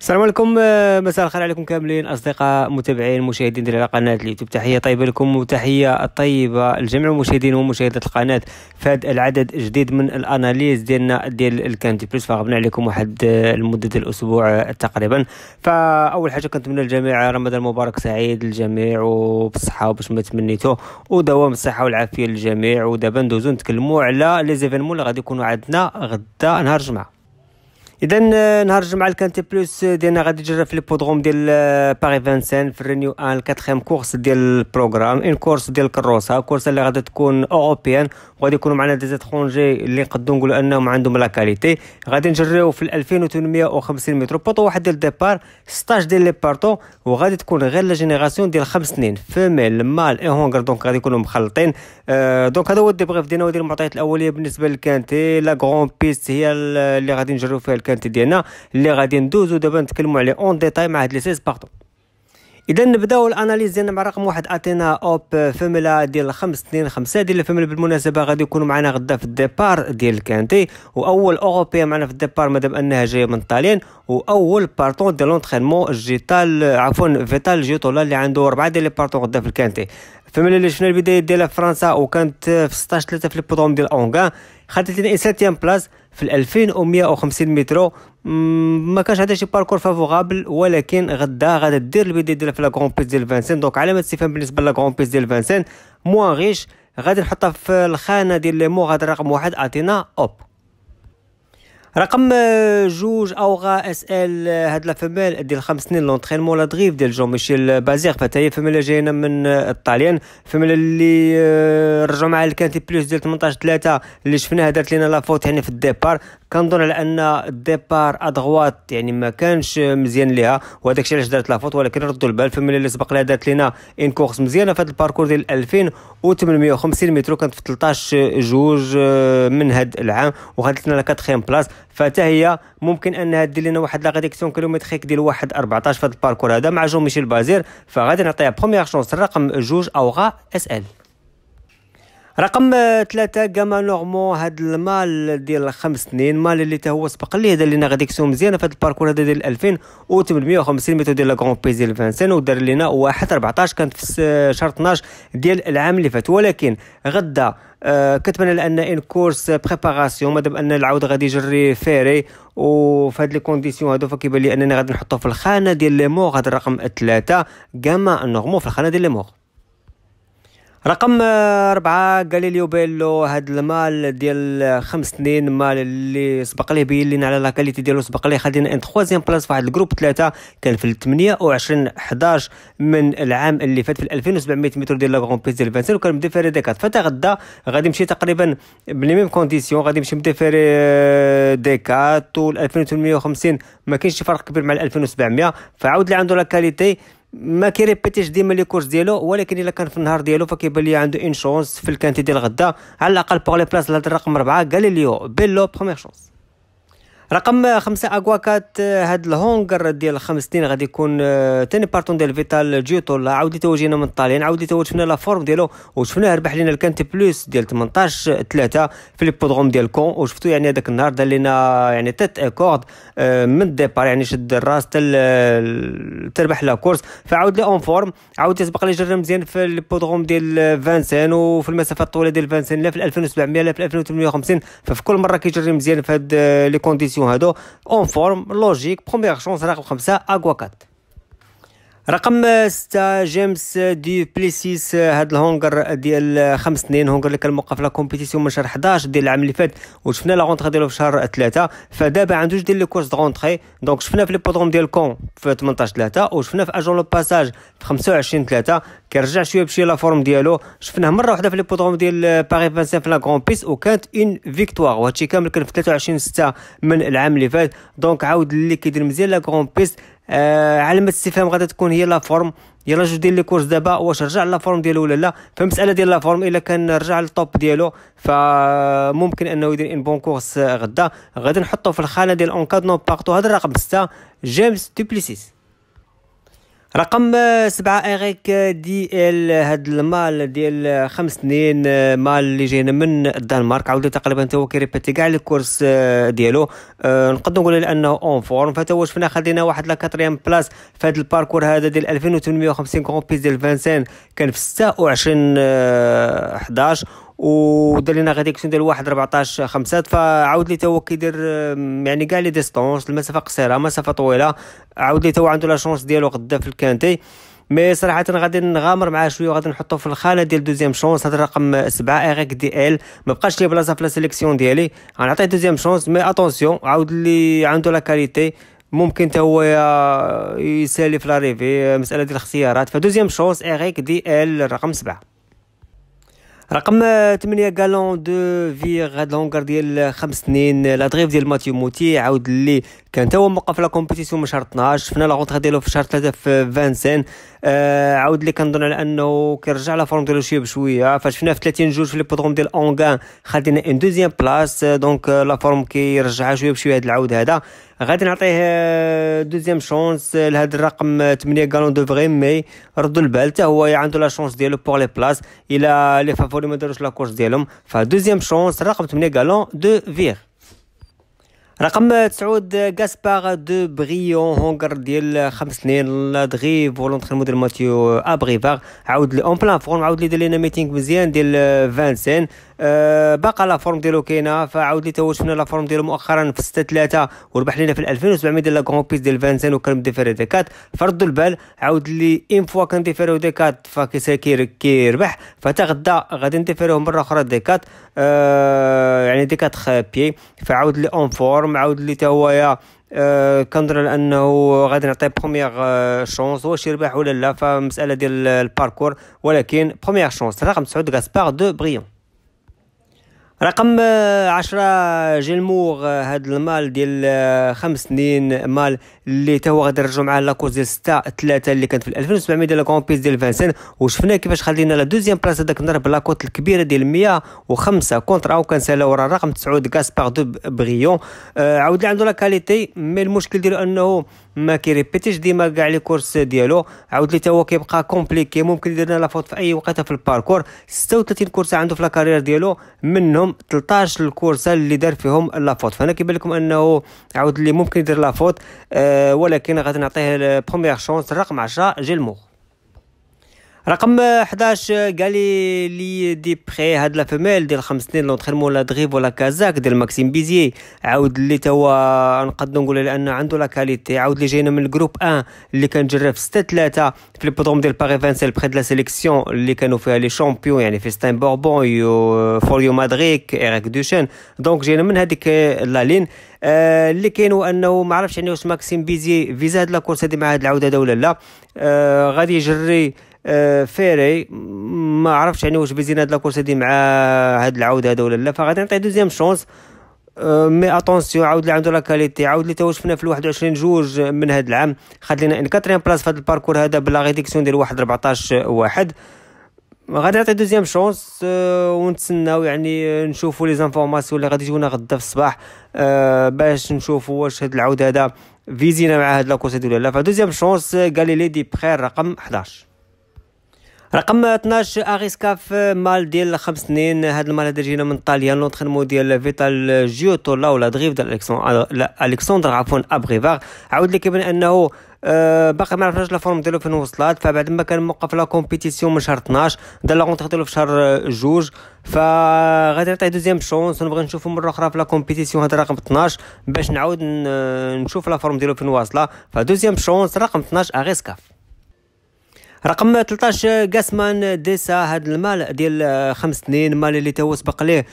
السلام عليكم آه، مساء الخير عليكم كاملين اصدقاء متابعين مشاهدين ديال قناه اليوتيوب تحيه طيبه لكم وتحيه طيبه لجميع المشاهدين ومشاهدات القناه فهاد العدد جديد من الاناليز ديالنا ديال الكانتي بلس فغبنا عليكم واحد آه، لمده الاسبوع آه، تقريبا فاول حاجه كنتمنى للجميع رمضان مبارك سعيد للجميع وبالصحه وباش ما تمنيتو ودوام الصحه والعافيه للجميع ودابا ندوزو نتكلموا على لي زيفينمون اللي غادي يكونوا عندنا غدا نهار الجمعه اذا آه، نهار الجمعه الكانتي بلوس آه، ديالنا غادي تجرب في ليبودروم ديال باري آه، فانسان في رينيو ان الكاتخيم كورس ديال البروغرام ان كورس ديال الكروسه كورس اللي غادي تكون اوروبيان وغادي يكونوا معنا دي زيترونجي اللي نقدروا نقولوا انهم عندهم لا كاليتي غادي نجريو في 2850 متر بوطو واحد ديال ديبار 16 ديال لي بارتو وغادي تكون غير لا جينيراسيون ديال خمس سنين فيميل مال اي هونغر دونك غادي يكونوا مخلطين أه دونك هذا هو الديبريف ديالنا وديال المعطيات الاوليه بالنسبه للكانتي لا غرون بيست هي اللي غادي نجريو فيها كانت ديالنا اللي غادي ندوزو دابا نتكلموا عليه اون ديتاي مع هاد لي 16 باردون اذا نبداو الاناليز ديالنا مع رقم واحد اتينا اوب فيملا ديال 5 2 5 ديال الفيملا بالمناسبه غادي يكونوا معنا غدا في الديبار ديال الكانتي واول اوروبيه معنا في الديبار مادام انها جايه من طالين واول بارتون ديال لونترينمون جيتال عفوا فيتال جيتولا اللي عنده اربعه ديال لي بارتون غدا في الكانتي فيملا اللي شفنا البدايه ديالها في فرنسا وكانت في 16 3 في ليبودروم ديال اونغا خدت لنا ساتيام بلاص في 2150 متر ما كانش عندها شي باركور فافورابل ولكن غدا غادا دير البيدي ديالها في لا كرون بيس ديال فانسين دونك علامه استفهام بالنسبه لا كرون بيس ديال فانسين موان غيش غادي نحطها في الخانه ديال لي مو غادي رقم واحد اتينا اوب رقم آه، جوج اوغا ال آه، هاد لا فمال ديال خمس سنين لونترينمون لا دريف ديال جون ميشيل بازيغ هي فمال جاينا من آه، الطاليان فمال اللي رجعوا معها الكانتي بلوس ديال 18 3 اللي شفناها دارت لينا لا فوت يعني في الديبار كنظن على ان الديبار ادغوات يعني ما كانش مزيان ليها وهذاك الشيء علاش دارت فوت ولكن ردوا البال فمن اللي سبق لها دارت لينا ان كورس مزيانه في هذا الباركور ديال 2850 متر كانت في 13 جوج من هذا العام وخدت لنا لا كاتريام بلاص فتا هي ممكن انها دير لنا واحد لا ريديكسيون كيلومتريك ديال واحد 14 في هذا الباركور هذا مع جو ميشيل بازير فغادي نعطيها بروميير شونس رقم جوج او غا اس ال رقم ثلاثة كما نورمون هاد المال ديال خمس سنين مال اللي تا هو سبق ليه دار غادي غاديكسيون مزيانه في هاد الباركور هذا ديال 2850 متر ديال لا كرون بي ديال فانسان ودار لنا واحد 14 كانت في شهر 12 ديال العام اللي فات ولكن غدا آه، كنتمنى لان ان كورس بريباراسيون مادام ان العود غادي يجري فيري وفي هاد لي كونديسيون هادو فكيبان لي انني غادي نحطو في الخانه ديال لي مور هاد الرقم 3 كما نورمو في الخانه ديال لي مور رقم أربعة غاليليو بيلو هاد المال ديال خمس سنين مال اللي سبق ليه بين لينا على لا كاليتي ديالو سبق ليه خدينا ان تخوازيام بلاص في واحد الجروب ثلاثة كان في وعشرين حداش من العام اللي فات في 2700 متر ديال لا بيس ديال فانسان وكان مديفيري ديكات غدا غادي يمشي تقريبا بلي ميم كونديسيون غادي يمشي مديفيري ديكات و 2850 ما كاينش شي فرق كبير مع 2700 فعاود اللي عنده لا كاليتي ما كيريبيتيش ديما لي كورس ديالو ولكن الا كان في النهار ديالو فكيبان لي عنده اون شونس في الكانتي ديال غدا على الاقل بوغ لي بلاص لهاد الرقم 4 غاليليو بيلو بروميير شونس رقم خمسة اكواكات هاد الهونغر ديال خمس سنين غادي يكون آه، تاني بارتون ديال فيتال جيوتول عاود توجينا من طالين عاود تو شفنا لا فورم ديالو وشفناه ربح لينا الكانتي بلوس ديال 18 3 في ليبودروم ديال كون وشفتو يعني هذاك النهار دار لينا يعني تات اكورد آه، من الديبار يعني شد الراس تل تربح لا كورس فعاود لي اون فورم عاود تسبق لي جرى مزيان في ليبودروم ديال فانسين وفي المسافه الطويله ديال فانسين لا في 2700 لا في 2850 ففي كل مره كيجري مزيان في هاد آه، لي كونديسيون On en forme logique. Première chance à la 55, à quoi quatre. رقم 6 جيمس دي بليسيس هاد الهونغر ديال 5 سنين هونغر اللي كان موقف لا كومبيتيسيون من شهر 11 ديال العام اللي فات وشفنا لا غونتري ديالو في شهر 3 فدابا عنده جوج ديال لي كورس غونتري دونك شفنا في لي بودروم ديال كون في 18 3 وشفنا في اجون لو باساج في 25 3 كيرجع شويه بشي لا فورم ديالو شفناه مره واحده في لي بودروم ديال باري 25 في لا غون بيس وكانت اون فيكتوار وهادشي كامل كان في 23 6 من العام اللي فات دونك عاود اللي كيدير مزيان لا غون بيس آه علامه استفهام غادا تكون هي لا فورم يلا جو دير لي كورس دابا واش رجع لا فورم ديالو ولا لا فمساله ديال لا فورم الا كان رجع للطوب ديالو فممكن انه يدير ان بون كورس غدا غادي نحطو في الخانه ديال اونكادنو بارتو هذا الرقم 6 جيمس دوبليسيس رقم سبعة اغيك دي ال هاد المال ديال خمس سنين آه، مال اللي جينا من الدنمارك عاود تقريبا تا هو كيريبيتي كاع لي كورس آه، ديالو أه نقدر نقول انه اون فورم فتا هو شفنا خدينا واحد لا كاتريام بلاس في هاد الباركور هذا ديال 2850 كغون بيس ديال فانسان كان في 26 11 ودار غادي غاديكسيون ديال واحد 14 5 فعاود لي هو كيدير يعني كاع لي ديستونس المسافه قصيره مسافه طويله عاود لي هو عنده لا شونس ديالو غدا في الكانتي مي صراحه غادي نغامر معاه شويه وغادي نحطو في الخانه ديال دوزيام شونس هذا رقم سبعة إيغيك دي ال ما بقاش بلاصه في لا سيليكسيون ديالي غنعطيه دوزيام شونس مي اتونسيون عاود لي عنده لا كاليتي ممكن تا هو يسالي في لاريفي مساله ديال الاختيارات فدوزيام شونس إيغيك دي ال رقم سبعة رقم 8 غالون دو في غادون لونغر ديال خمس سنين لا دريف ديال ماتيو موتي عاود لي كان تا هو موقف لا كومبيتيسيون من شهر 12 شفنا لا غونتر ديالو في شهر 3 في فانسين آه عاود لي كنظن على انه كيرجع لا فورم ديالو شويه بشويه شفناه في 30 جوج في ليبودروم ديال اونغان خدينا ان دوزيام بلاص دونك لا فورم كيرجعها شويه بشويه هذا العود هذا غادي نعطيه دوزيام شونس لهذا الرقم 8 غالون دو فغي مي ردوا البال حتى هو عنده لا شونس ديالو بور لي بلاص الى لي فافوري ما داروش لا كورس ديالهم فدوزيام شونس رقم 8 غالون دو فيغ رقم تسعود غاسبار دو بريون هونغر ديال خمس سنين لا دغي فولونتخي المدير ماتيو ابغيفار عاود اون بلان فورم عاود لي دير لينا ميتينغ مزيان ديال فانسين أه باقا لا فورم ديالو كاينه فعاود لي تو شفنا لا فورم ديالو مؤخرا في 6 3 وربح لينا في 2700 ديال لا كومبيس بيس ديال فانسان وكان ديفيري 4 فردوا البال عاود لي اون فوا كان ديفيري 4 فكيسكير كيربح فتا غدا غادي نديفيريوه مره اخرى 4 أه يعني دي 4 بي فعاود لي اون فورم عاود لي تا هويا أه كنظن انه غادي نعطي بروميير شونس واش يربح ولا لا فمساله ديال الباركور ولكن بروميير شونس رقم 9 غاسبار دو بريون رقم آه، عشرة جيلمور آه، هاد المال ديال آه، خمس سنين مال اللي تا هو غادي نرجعو معاه لاكوز ديال ستة ثلاثة اللي كانت في 2700 ديال لا ديال فانسين وشفنا كيفاش خلينا لا دوزيام بلاصة داك النهار بلاكوت الكبيرة ديال 105 كونترا وكان سالا ورا رقم 9 كاسبار دو بغيون آه عاود عنده لا كاليتي مي المشكل ديالو انه ما كيريبيتيش ديما كاع لي كورس ديالو عاود لي تا هو كيبقى كومبليكي ممكن يدير لنا لافوت في اي وقت في الباركور 36 كورس عنده في لاكارير ديالو منهم 13 الكورس اللي دار فيهم فوت فانا كيبان لكم انه عاود لي ممكن يدير فوت أه ولكن غادي نعطيه بروميير شونس رقم 10 جيلمور رقم 11 قال لي لي دي بري هاد لا فيميل ديال خمس سنين لونترينمون لا دريف ولا كازاك ديال ماكسيم بيزي عاود لي توا نقدر نقول لانه عنده لا كاليتي عاود لي جاينا من الجروب 1 اللي كان جرب في 6 3 في البودوم ديال باري فانسيل بخي لا سيليكسيون اللي كانوا فيها لي شامبيون يعني ستاين بوربون يو فوريو مادريك ايريك دوشين دونك جاينا من هذيك لا لين آه اللي كاين هو انه ما عرفتش يعني واش ماكسيم بيزي فيزا هاد لا كورس هادي مع هاد العوده هذا ولا لا آه غادي يجري آه، فيري ما عرفتش يعني واش بيزين هاد لاكورس هادي مع هاد العوده هذا ولا لا فغادي نعطيه دوزيام شونس آه، مي اتونسيون عاود لي عنده لا كاليتي عاود لي توا شفنا في 21 جوج من هاد العام خد لنا ان كاتريان بلاص في هاد الباركور هذا بلا ريديكسيون ديال واحد 14 واحد غادي نعطي دوزيام شونس آه، ونتسناو يعني نشوفوا لي زانفورماسيون اللي غادي يجونا غدا في الصباح باش نشوفوا واش هاد العود هذا فيزينا مع هاد لاكورس ولا لا فدوزيام شونس لي دي بخير رقم 11 رقم 12 اغيسكا في مال ديال خمس سنين هاد المال هذا جينا من طاليان لونترينمون ديال فيتال جيوتو لا ولا دغيف ديال الكسندر آه، عفوا ابغيفار عاود لك بان انه أه باقي ما عرفناش لا فورم ديالو فين وصلات فبعد ما كان موقف لا كومبيتيسيون من شهر 12 دار لا غونتر ديالو في شهر آه، جوج فغادي نعطيه دوزيام شونس ونبغي نشوفو مره اخرى في لا كومبيتيسيون هذا رقم 12 باش نعاود نشوف لا فورم ديالو فين واصله فدوزيام شونس رقم 12 اغيس رقم 13 آه، قاسمان آه، ديسا هذا المال ديال آه، خمس سنين مال اللي تا سبق ليه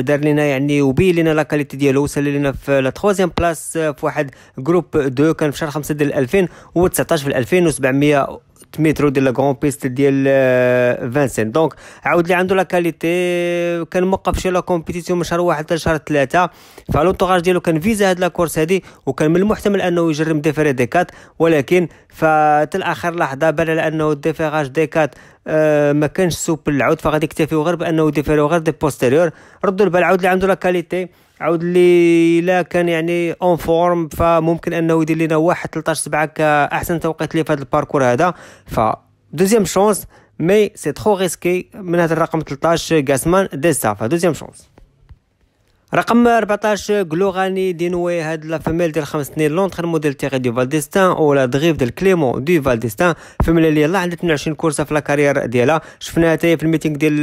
دار لنا يعني وبين لنا لاكاليتي ديالو وصل لنا في لا تخوازيام بلاس في واحد جروب دو كان في شهر 5 ديال 2019 في 2700 مترو ديال لا بيست ديال فانسين دونك عاود لي عنده لا كاليتي كان موقف شي لا كومبيتيسيون من شهر واحد حتى شهر ثلاثه فالونتوراج ديالو كان فيزا هاد لا كورس هادي وكان من المحتمل انه يجرم ديفيري ديكات ولكن فتا الاخر لحظه بان على انه ديفيراج ديكات آه ما كانش سوب العود فغادي يكتفيو غير بانه ديفيريو غير دي بوستيريور ردوا البال عاود لي عنده لا كاليتي عاود اللي الا كان يعني اون فورم فممكن انه يدير لنا واحد 13 7 كاحسن توقيت لي في هذا الباركور هذا ف دوزيام شونس مي سي ترو ريسكي من هذا الرقم 13 غاسمان ديسا سا فدوزيام شونس رقم 14 غلوغاني دينوي هاد لا فاميل ديال خمس سنين لونتر موديل تيغي دو فالديستان ولا دغيف ديال كليمون دو فالديستان فمال اللي يلاه عندها 22 كورسه في لاكاريير ديالها شفناها حتى في الميتينغ ديال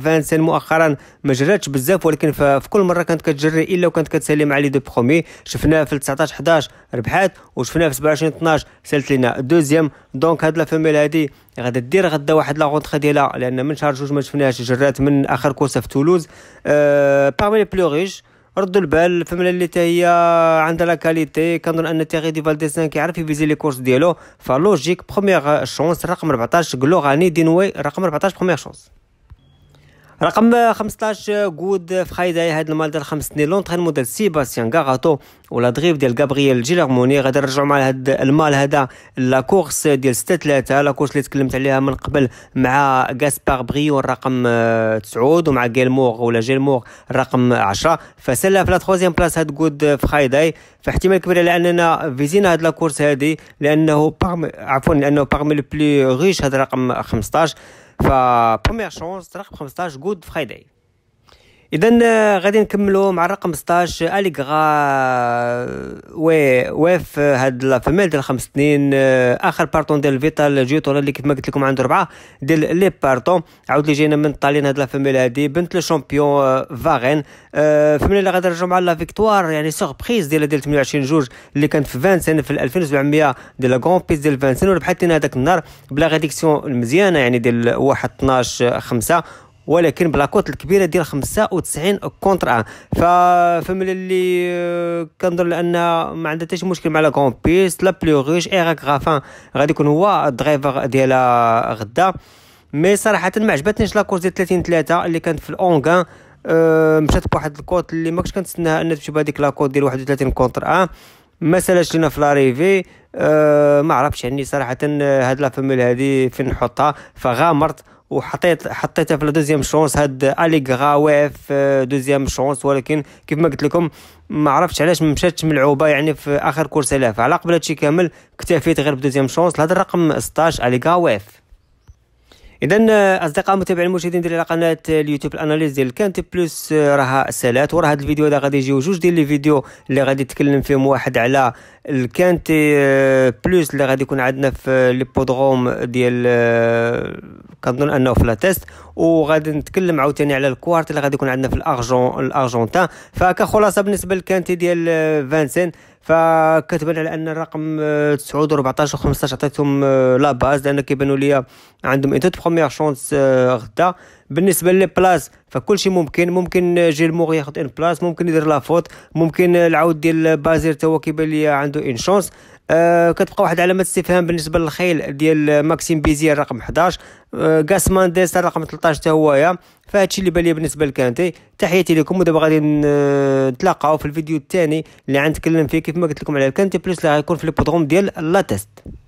فانسين آه، مؤخرا ما جراتش بزاف ولكن في كل مره كانت كتجري الا وكانت كتسالي مع لي دو برومي شفناها في 19 11 ربحات وشفناها في 27 12 سالت لينا دوزيام دونك هاد لا فاميل هادي غادا دير غدا واحد لا غونطخي ديالها لان من شهر جوج ما شفناهاش جرات من اخر كورسه في تولوز أه بارمي بلو غيش ردوا البال فملا اللي هي عندها لا كاليتي كنظن ان تيغي دي فالديسان كيعرف يفيزي لي كورس ديالو فلوجيك بروميير شونس رقم 14 غلوغاني دينوي رقم 14 بروميير شونس رقم 15 جود فرايداي هاد المال ديال خمس سنين لونترين موديل سيباسيان كاغاتو ولا دغيف ديال كابرييل جيلارموني غادي نرجعو مع هاد المال هذا لا كورس ديال 6 3 لا كورس اللي تكلمت عليها من قبل مع غاسبار بريو الرقم 9 ومع جيلمور ولا جيلمور الرقم 10 فسلا في لا تخوازيام بلاص هاد جود فرايداي فاحتمال كبير على اننا فيزينا هاد لا كورس هادي لانه بارم عفوا لانه بارمي لو بلو ريش هاد الرقم 15 Fa première chance, c'est le stage Good Friday. اذا آه، غادي نكملو مع الرقم 16 آه، اليغا آه، وي واف هاد لافاميل ديال خمس سنين اخر بارتون ديال فيتال جيتولا اللي كيف ما قلت لكم عنده اربعه ديال لي بارتون عاود اللي جاينا من طالين هاد لافاميل هادي بنت لو شامبيون فاغين فيميل اللي غادي نرجعوا مع لا فيكتوار يعني سوربريز ديال ديال 28 جوج اللي كانت في فانسين في 2700 ديال لا غون بيس ديال فانسين وربحت لنا هذاك النهار بلا غاديكسيون المزيانه يعني ديال 1 12 5 ولكن بلاكوت الكبيره ديال 95 كونتر 1 أه فمن اللي كنظن لان ما عندها حتى شي مشكل مع لا كون بيس لا بلو ريش ايراك غافان غادي يكون هو الدرايفر ديالها غدا مي صراحه ما عجبتنيش لا كورس ديال 30 3 اللي كانت في الاونغان أه مشات بواحد الكوت اللي ما كنتش كنتسناها انها تمشي بهذيك لا كوت ديال 31 كونتر 1 ما سالاش لينا في لاريفي أه ما عرفتش يعني صراحه آه، هاد لا فاميل هادي فين نحطها فغامرت وحطيت حطيتها في دوزيام شونس هاد اليغرا واقف آه، دوزيام شونس ولكن كيف ما قلت لكم ما عرفتش علاش ما مشاتش ملعوبه يعني في اخر كورس لها فعلى قبل هادشي كامل اكتفيت غير بدوزيام شونس لهذا الرقم 16 اليغرا غاويف اذا اصدقاء متابعين المشاهدين ديال قناه اليوتيوب الاناليز ديال كانت بلس راها سالات وراه هذا الفيديو هذا غادي يجيو جوج ديال لي فيديو اللي غادي نتكلم فيهم واحد على الكانت آه، بلس اللي غادي يكون عندنا في ليبودروم ديال آه، كنظن انه في لاتيست وغادي نتكلم عاوتاني على الكوارت اللي غادي يكون عندنا في الارجون الارجونتان فكخلاصه بالنسبه للكانتي ديال آه، فانسين فكتبان على ان الرقم 9 و14 و15 عطيتهم آه، لا باز لان كيبانوا ليا عندهم اون توت بروميير شونس غدا بالنسبه لي بلاص فكل شيء ممكن ممكن جيل مور ياخذ ان بلاص ممكن يدير فوت ممكن العود ديال بازير تا هو كيبان ليا عنده ان شونس آه كتبقى واحد علامه استفهام بالنسبه للخيل ديال ماكسيم بيزير رقم 11 آه ديس رقم 13 حتى هويا فهادشي اللي بان لي بالنسبه لكانتي تحياتي لكم ودابا غادي آه، نتلاقاو في الفيديو الثاني اللي غنتكلم فيه كيف ما قلت لكم على كانتي بلس اللي غيكون في ليبودروم ديال لاتيست